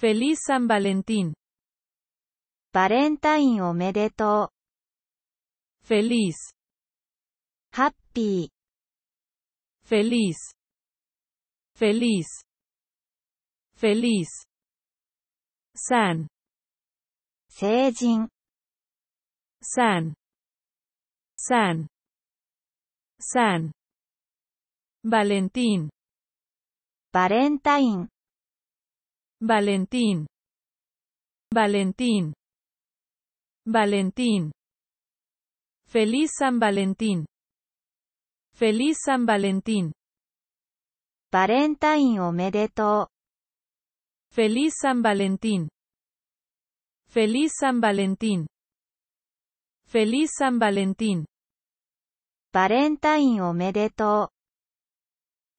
¡Feliz San Valentín! Valentín to. ¡Feliz! Happy. ¡Feliz! ¡Feliz! Feliz. San, Seijin. San, San. San. Valentín. Valentín. Valentín. Valentín. Valentín. Feliz San Valentín. Feliz San Valentín. Valentín omedeto. Feliz San Valentín. Feliz San Valentín. Feliz San Valentín. Valentín omedeto.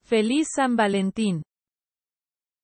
Feliz San Valentín.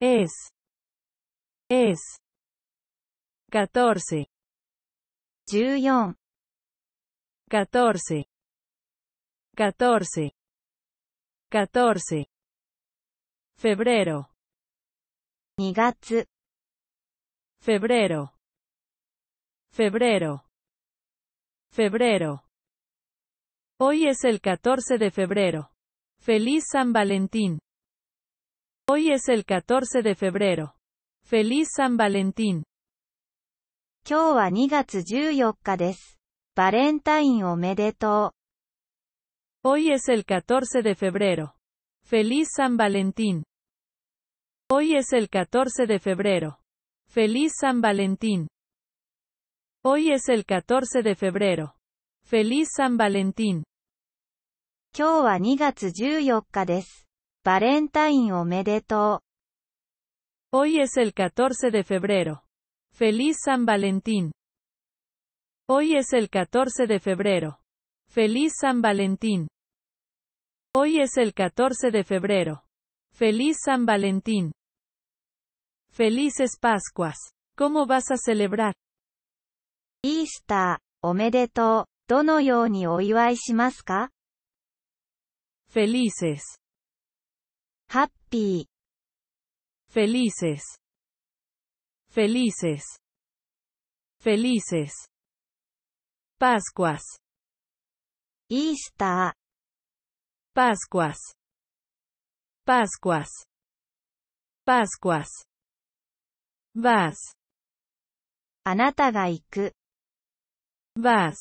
es, es, 14, 14 14 14 14 febrero 2月 febrero febrero febrero hoy es el 14 de febrero feliz San Valentín Hoy es el 14 de febrero. ¡Feliz San Valentín! 今日は2月14日です。バレンタインおめでとう。Hoy es el 14 de febrero. ¡Feliz San Valentín! Hoy es el 14 de febrero. ¡Feliz San Valentín! Hoy es el 14 de febrero. ¡Feliz San Valentín! 今日は2月14日です。Valentine omedetou. Hoy es el 14 de febrero. Feliz San Valentín. Hoy es el 14 de febrero. Feliz San Valentín. Hoy es el 14 de febrero. Feliz San Valentín. Felices Pascuas. ¿Cómo vas a celebrar? Easter, omedetou. Felices happy, felices, felices, felices. Pascuas, Easter, Pascuas, Pascuas, Pascuas. Vas, anata ga vas,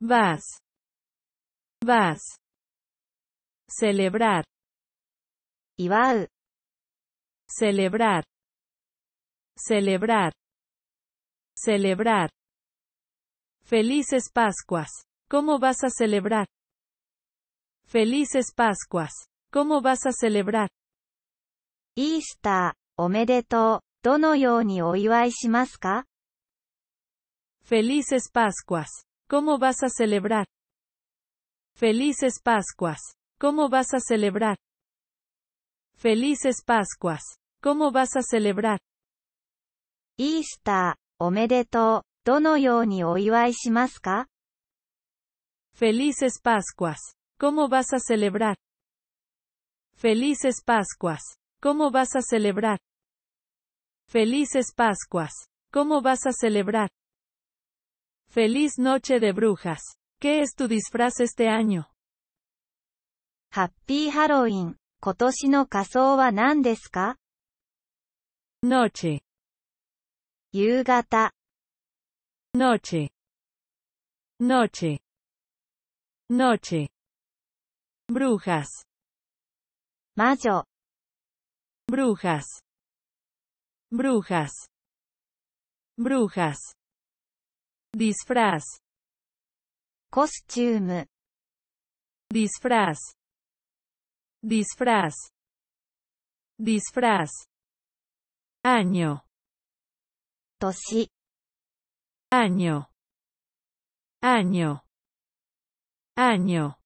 vas, vas. Celebrar. 祝う celebrar celebrar celebrar felices pascuas ¿Cómo vas a celebrar? Felices Pascuas. ¿Cómo vas a celebrar? Easter, o celebrar? Felices Pascuas. ¿Cómo vas a celebrar? Felices Pascuas. ¿Cómo vas a celebrar? Felices Pascuas. ¿Cómo vas a celebrar? Easter, celebrar? Felices Pascuas. ¿Cómo vas a celebrar? Felices Pascuas. ¿Cómo vas a celebrar? Felices Pascuas. ¿Cómo vas a celebrar? Feliz Noche de Brujas. ¿Qué es tu disfraz este año? Happy Halloween. 今年の仮装は何ですか Noche. 夕方 Noche. Noche. Noche. Brujas. 魔女 Brujas. Brujas. Brujas. Disfraz. Costume. Disfraz. Disfraz. Disfraz. Año. Toshi. Año. Año. Año.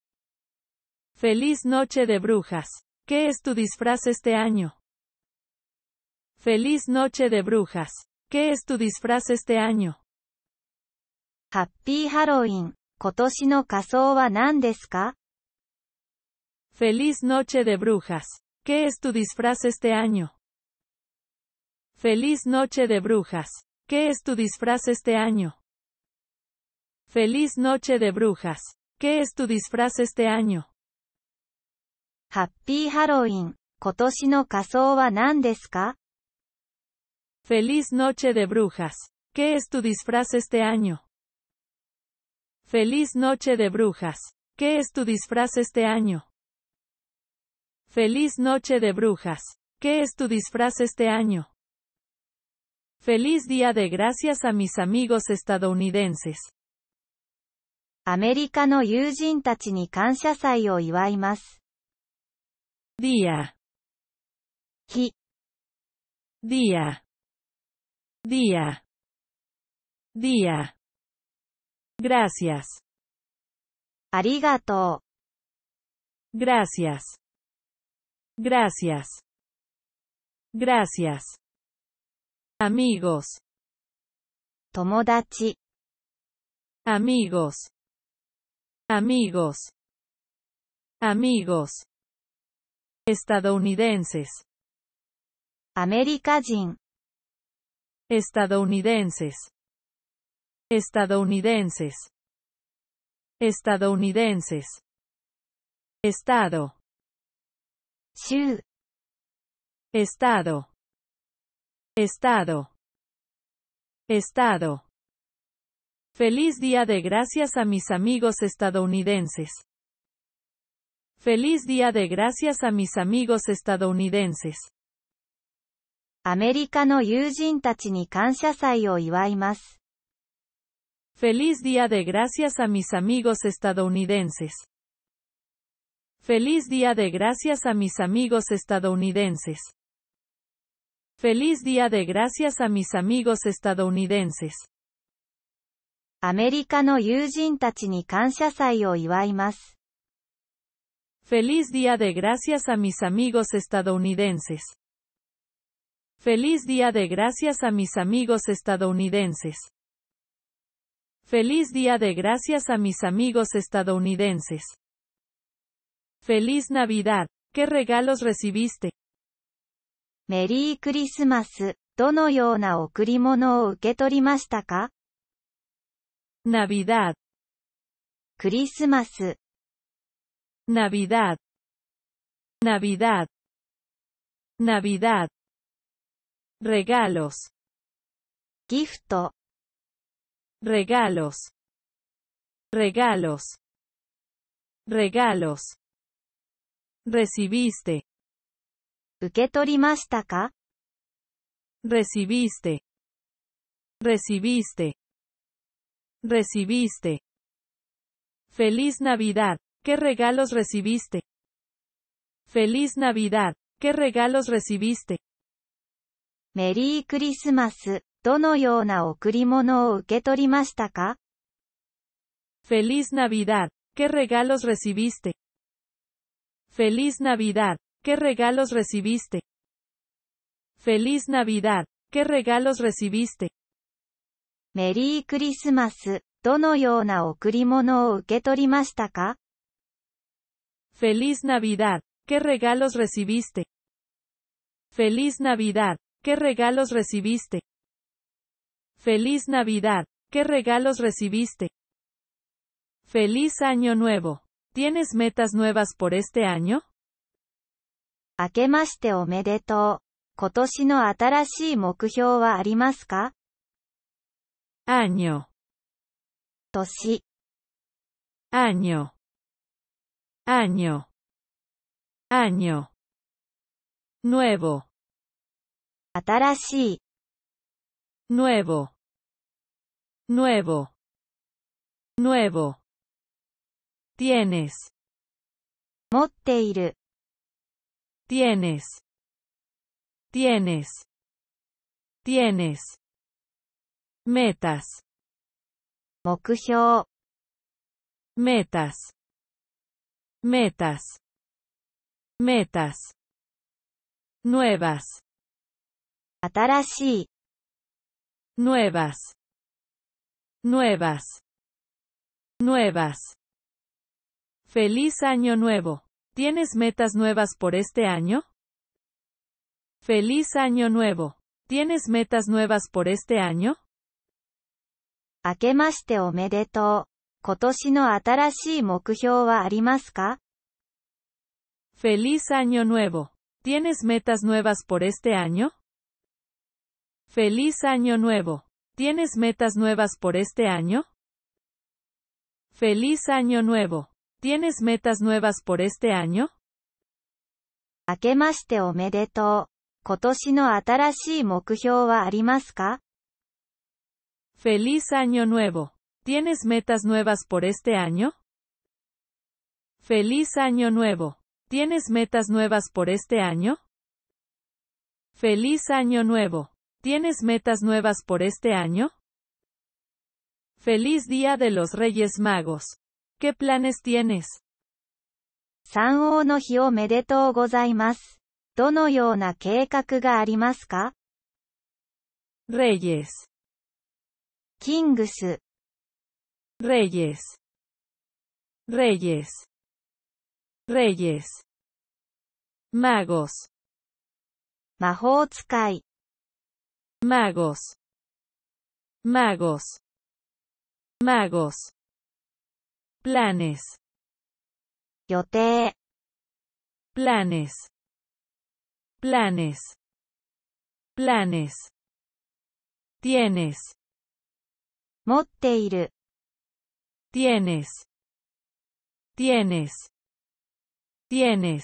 Feliz noche de brujas. ¿Qué es tu disfraz este año? Feliz noche de brujas. ¿Qué es tu disfraz este año? Happy Halloween. Feliz noche de brujas. ¿Qué es tu disfraz este año? Feliz noche de brujas. ¿Qué es tu disfraz este año? Feliz noche de brujas. ¿Qué es tu disfraz este año? Happy Halloween. 今年の仮装は何ですか Feliz noche de brujas. ¿Qué es tu disfraz este año? Feliz noche de brujas. ¿Qué es tu disfraz este año? Feliz noche de brujas. ¿Qué es tu disfraz este año? Feliz día de gracias a mis amigos estadounidenses. Día. 日 día día día gracias Arigato. gracias Gracias. Gracias. Amigos. Tomodachi. Amigos. Amigos. Amigos. Estadounidenses. Americajin. Estadounidenses. Estadounidenses. Estadounidenses. Estado estado estado estado Feliz Día de Gracias a mis amigos estadounidenses. Feliz Día de Gracias a mis amigos estadounidenses. Feliz Día de Gracias a mis amigos estadounidenses. Feliz Día de Gracias a mis amigos estadounidenses. Feliz Día de Gracias a mis amigos estadounidenses. Feliz Día de Gracias a mis amigos estadounidenses. Feliz Día de Gracias a mis amigos estadounidenses. Feliz Día de Gracias a mis amigos estadounidenses. ¡Feliz Navidad! ¿Qué regalos recibiste? ka? Navidad, Christmas. Navidad, Navidad. Navidad. Regalos, Regalos. regalos, regalos recibiste 受け取りましたか recibiste recibiste recibiste feliz navidad qué regalos recibiste feliz navidad qué regalos recibiste ka? Feliz Navidad. ¿Qué regalos recibiste? Feliz Navidad. ¿Qué regalos recibiste? Feliz Navidad. ¿Qué regalos recibiste? ka? Feliz Navidad. ¿Qué regalos recibiste? Feliz Navidad. ¿Qué regalos recibiste? Feliz Navidad. ¿Qué regalos recibiste? Feliz Año Nuevo tienes metas nuevas por este año a qué más te omedeto kotoshino atarashi mogiohová año toshi año año año nuevo Atarasi. nuevo nuevo nuevo tienes, 持っている、tienes, tienes, tienes. tienes Metas, 目標、metas, metas, metas. metas Nuevas, Nuevas. nuevas, nuevas. Feliz año nuevo. ¿Tienes metas nuevas por este año? Feliz año nuevo. ¿Tienes metas nuevas por este año? Feliz año nuevo. ¿Tienes metas nuevas por este año? Feliz año nuevo. ¿Tienes metas nuevas por este año? Feliz año nuevo. ¿Tienes metas nuevas por este año? ¿a Feliz año nuevo. ¿Tienes metas nuevas por este año? Feliz año nuevo. ¿Tienes metas nuevas por este año? Feliz año nuevo. ¿Tienes metas nuevas por este año? Feliz Día de los Reyes Magos. ¿Qué planes tienes? 三王の日おめでとうございます。どのような計画がありますか Reyes キングス Reyes Reyes Reyes Magos 魔法使い Magos Magos Magos planes te planes planes planes tienes 持っている tienes tienes tienes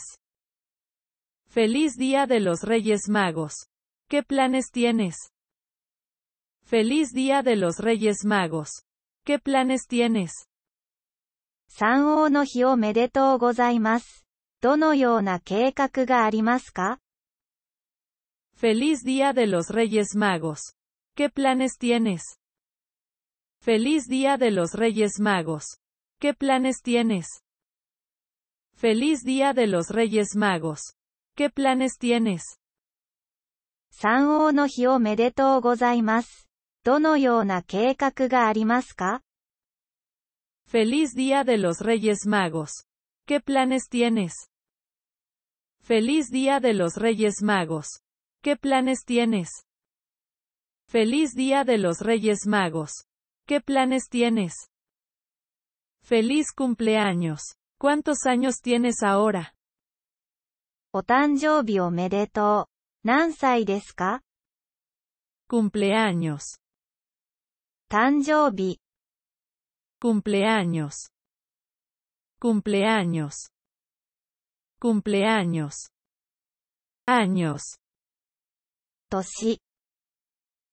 Feliz Día de los Reyes Magos. ¿Qué planes tienes? Feliz Día de los Reyes Magos. ¿Qué planes tienes? 三王の日おめでとうございます。どのような計画がありますか Feliz Día de los Reyes Magos. ¿Qué planes tienes? Feliz Día de los Reyes Magos. ¿Qué planes tienes? Feliz Día de los Reyes Magos. ¿Qué planes tienes? 三王の日おめでとうございます。どのような計画がありますか Feliz Día de los Reyes Magos. ¿Qué planes tienes? Feliz Día de los Reyes Magos. ¿Qué planes tienes? Feliz Día de los Reyes Magos. ¿Qué planes tienes? Feliz cumpleaños. ¿Cuántos años tienes ahora? お誕生日おめでとう。何歳ですか Cumpleaños. 誕生日 cumpleaños, cumpleaños, cumpleaños, años, toshi,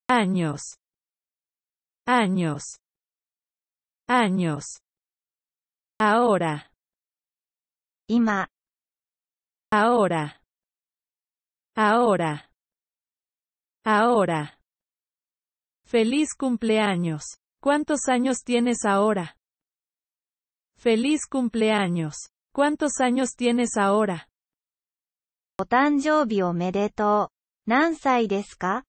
años, años, años, ahora, ima, ahora, ahora, ahora, feliz cumpleaños. ¿Cuántos años tienes ahora? Feliz cumpleaños. ¿Cuántos años tienes ahora? お誕生日おめでとう。何歳ですか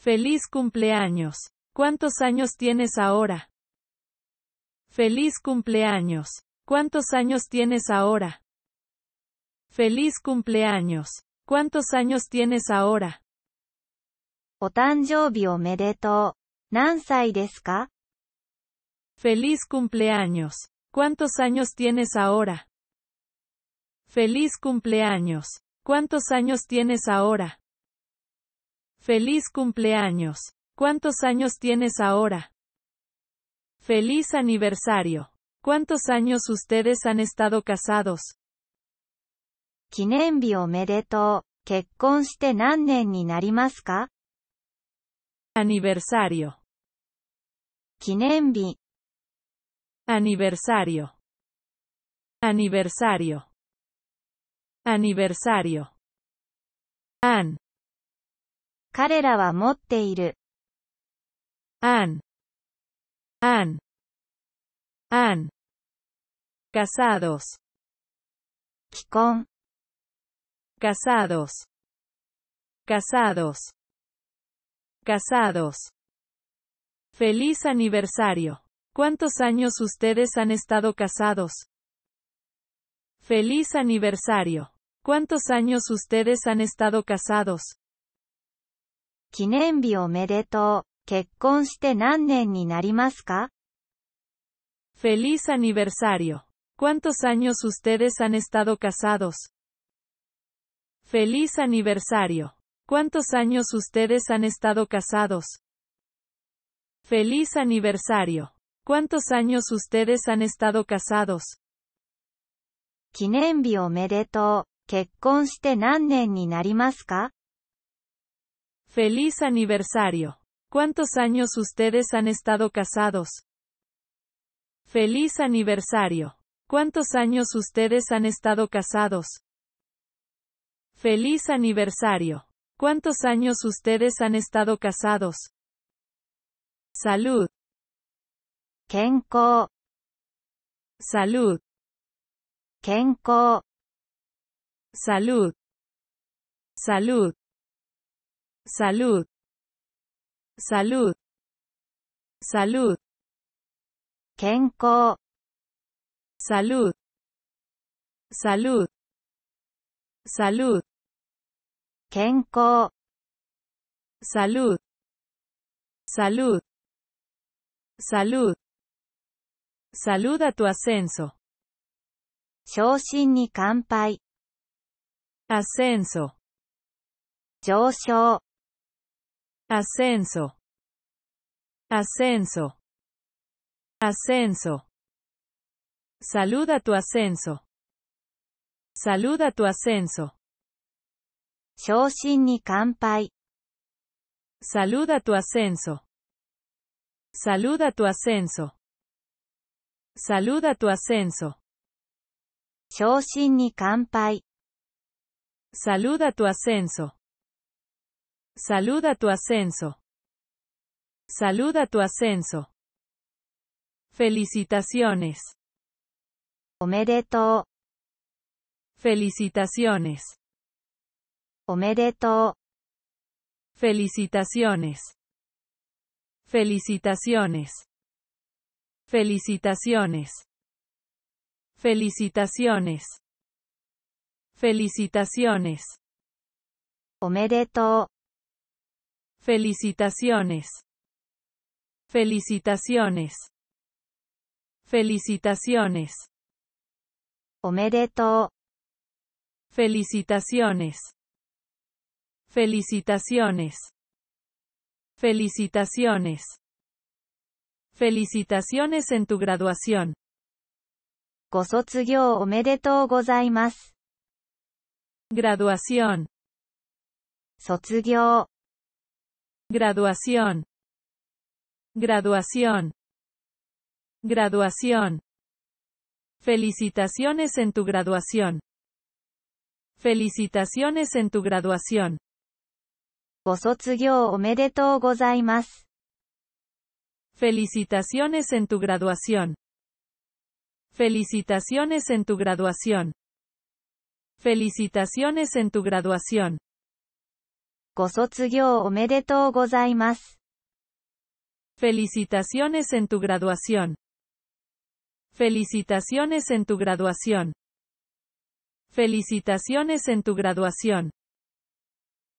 Feliz cumpleaños. ¿Cuántos años tienes ahora? Feliz cumpleaños. ¿Cuántos años tienes ahora? Feliz cumpleaños. ¿Cuántos años tienes ahora? お誕生日おめでとう。tienes? Feliz cumpleaños. ¿Cuántos años tienes ahora? Feliz cumpleaños. ¿Cuántos años tienes ahora? Feliz cumpleaños. ¿Cuántos años tienes ahora? Feliz aniversario. ¿Cuántos años ustedes han estado casados? 記念日おめでとう。結婚して何年になりますか Aniversario. Kinenbi. Aniversario. Aniversario. Aniversario. An. iru. An. An. An. Casados. Kikon. Casados. Casados. Casados. Feliz aniversario. ¿Cuántos años ustedes han estado casados? Feliz aniversario. ¿Cuántos años ustedes han estado casados? Feliz aniversario. ¿Cuántos años ustedes han estado casados? Feliz aniversario. ¿Cuántos años ustedes han estado casados? Feliz aniversario. ¿Cuántos años ustedes han estado casados? Feliz aniversario. ¿Cuántos años ustedes han estado casados? Feliz aniversario. ¿Cuántos años ustedes han estado casados? Feliz aniversario. ¿Cuántos años ustedes han estado casados? Salud. Kenko. Salud. Kenko. Salud. Salud. Salud. Salud. Salud. Kenkou Salud. Salud. Salud. 健康 salud salud salud salud a tu ascenso campay. ascenso ascenso ascenso ascenso Saluda tu ascenso Saluda tu ascenso Saluda tu ascenso. Saluda tu ascenso. Saluda tu ascenso. Saluda tu ascenso. Saluda tu ascenso. Saluda tu ascenso. Felicitaciones. Felicitaciones. Omedeto. Felicitaciones. Felicitaciones. Felicitaciones. Felicitaciones. Felicitaciones. Omedeto. Felicitaciones. Felicitaciones. Felicitaciones. Omedeto. Felicitaciones. Felicitaciones. Felicitaciones. Felicitaciones en tu graduación. Graduación, 卒業 graduación. graduación. graduación. Felicitaciones en tu graduación. Felicitaciones en tu graduación. Felicitaciones en tu graduación. Felicitaciones en tu graduación. Felicitaciones en tu graduación. Felicitaciones en tu graduación. Felicitaciones en tu graduación. Felicitaciones en tu graduación.